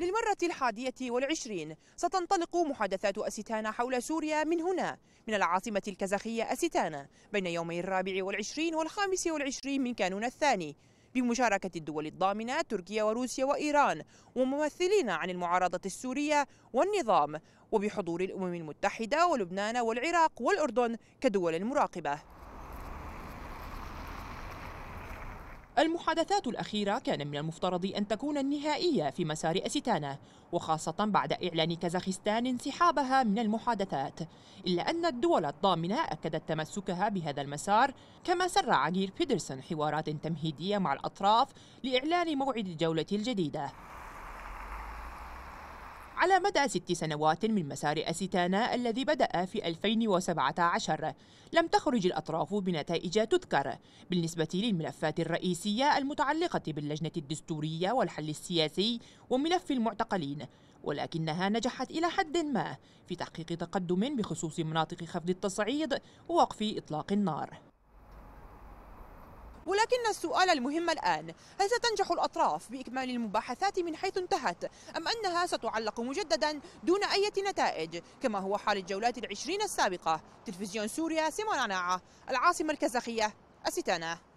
للمرة الحادية والعشرين ستنطلق محادثات أستانا حول سوريا من هنا من العاصمة الكازاخية أستانا بين يومي الرابع والعشرين والخامس والعشرين من كانون الثاني بمشاركة الدول الضامنة تركيا وروسيا وإيران وممثلين عن المعارضة السورية والنظام وبحضور الأمم المتحدة ولبنان والعراق والأردن كدول مراقبة المحادثات الأخيرة كان من المفترض أن تكون النهائية في مسار أستانا وخاصة بعد إعلان كازاخستان انسحابها من المحادثات إلا أن الدول الضامنة أكدت تمسكها بهذا المسار كما سرع غير بيدرسون حوارات تمهيدية مع الأطراف لإعلان موعد الجولة الجديدة على مدى ست سنوات من مسار أسيتانا الذي بدأ في 2017 لم تخرج الأطراف بنتائج تذكر بالنسبة للملفات الرئيسية المتعلقة باللجنة الدستورية والحل السياسي وملف المعتقلين ولكنها نجحت إلى حد ما في تحقيق تقدم بخصوص مناطق خفض التصعيد ووقف إطلاق النار ولكن السؤال المهم الآن هل ستنجح الأطراف بإكمال المباحثات من حيث انتهت أم أنها ستعلق مجددا دون أي نتائج كما هو حال الجولات العشرين السابقة تلفزيون سوريا سيمون عناعة العاصمة الكازاخية أستانا